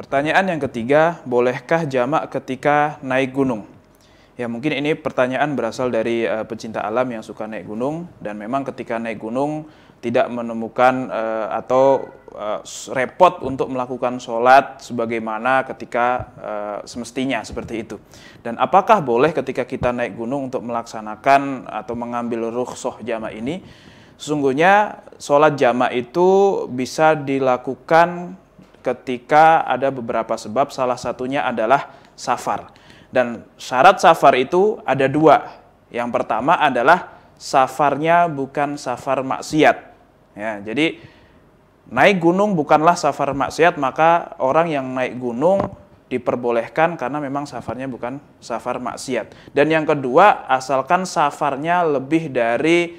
Pertanyaan yang ketiga, bolehkah jamak ketika naik gunung? Ya mungkin ini pertanyaan berasal dari uh, pecinta alam yang suka naik gunung dan memang ketika naik gunung tidak menemukan uh, atau uh, repot untuk melakukan sholat sebagaimana ketika uh, semestinya seperti itu. Dan apakah boleh ketika kita naik gunung untuk melaksanakan atau mengambil rukhsah jama ini? Sesungguhnya sholat jama itu bisa dilakukan ketika ada beberapa sebab, salah satunya adalah safar. Dan syarat safar itu ada dua. Yang pertama adalah safarnya bukan safar maksiat. Ya, jadi naik gunung bukanlah safar maksiat, maka orang yang naik gunung diperbolehkan karena memang safarnya bukan safar maksiat. Dan yang kedua, asalkan safarnya lebih dari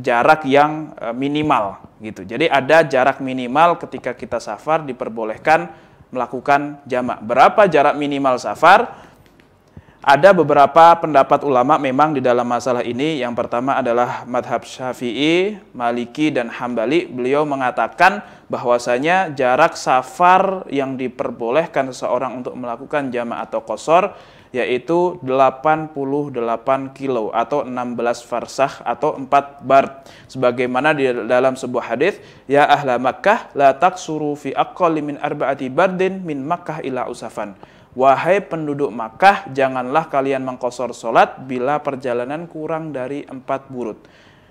jarak yang e, minimal gitu. Jadi ada jarak minimal ketika kita safar diperbolehkan melakukan jamak. Berapa jarak minimal safar? Ada beberapa pendapat ulama memang di dalam masalah ini. Yang pertama adalah madhab Syafi'i, Maliki, dan Hambali. Beliau mengatakan bahwasanya jarak safar yang diperbolehkan seseorang untuk melakukan jama atau kosor yaitu 88 kilo atau 16 farsah atau 4 bar. Sebagaimana di dalam sebuah hadis, ya ahla Makkah la taksuru fi aqqalli min arba'ati bardin min Makkah ila usafan. Wahai penduduk Makkah, janganlah kalian mengkosor sholat bila perjalanan kurang dari empat burut.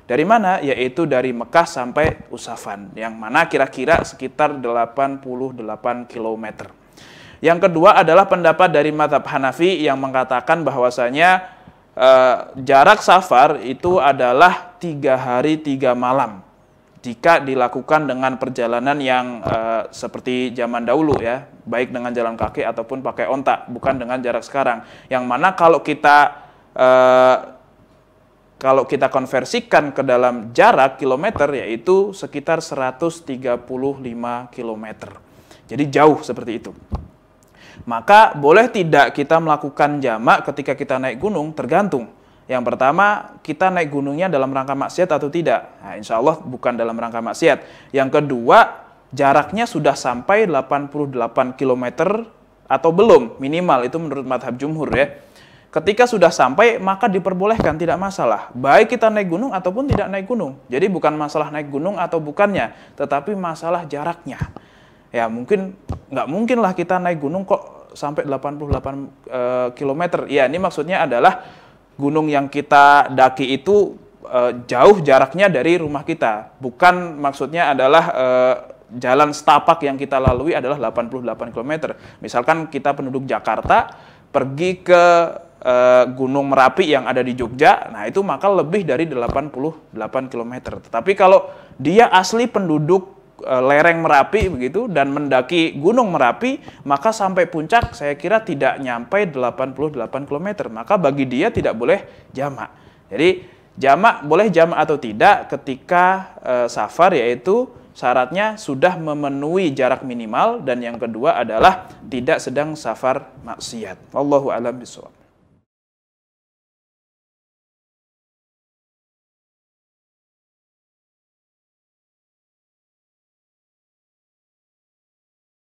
Dari mana? Yaitu dari Mekah sampai Usafan, yang mana kira-kira sekitar 88 km. Yang kedua adalah pendapat dari Madhab Hanafi yang mengatakan bahwasanya e, jarak safar itu adalah tiga hari tiga malam jika dilakukan dengan perjalanan yang uh, seperti zaman dahulu ya, baik dengan jalan kaki ataupun pakai onta, bukan dengan jarak sekarang. Yang mana kalau kita uh, kalau kita konversikan ke dalam jarak kilometer yaitu sekitar 135 km. Jadi jauh seperti itu. Maka boleh tidak kita melakukan jamak ketika kita naik gunung tergantung yang pertama, kita naik gunungnya dalam rangka maksiat atau tidak? Nah, insya Allah bukan dalam rangka maksiat. Yang kedua, jaraknya sudah sampai 88 km atau belum minimal itu menurut madhab jumhur ya. Ketika sudah sampai maka diperbolehkan tidak masalah. Baik kita naik gunung ataupun tidak naik gunung. Jadi bukan masalah naik gunung atau bukannya, tetapi masalah jaraknya. Ya mungkin nggak mungkin lah kita naik gunung kok sampai 88 e, km. Ya ini maksudnya adalah gunung yang kita daki itu uh, jauh jaraknya dari rumah kita. Bukan maksudnya adalah uh, jalan setapak yang kita lalui adalah 88 km. Misalkan kita penduduk Jakarta pergi ke eh, Gunung Merapi yang ada di Jogja, nah itu maka lebih dari 88 km. Tetapi kalau dia asli penduduk Eh, lereng Merapi begitu dan mendaki Gunung Merapi, maka sampai puncak saya kira tidak nyampe 88 km. Maka bagi dia tidak boleh jamak. Jadi jamak boleh jamak atau tidak ketika e, safar yaitu syaratnya sudah memenuhi jarak minimal dan yang kedua adalah tidak sedang safar maksiat. Wallahu alam bisawab.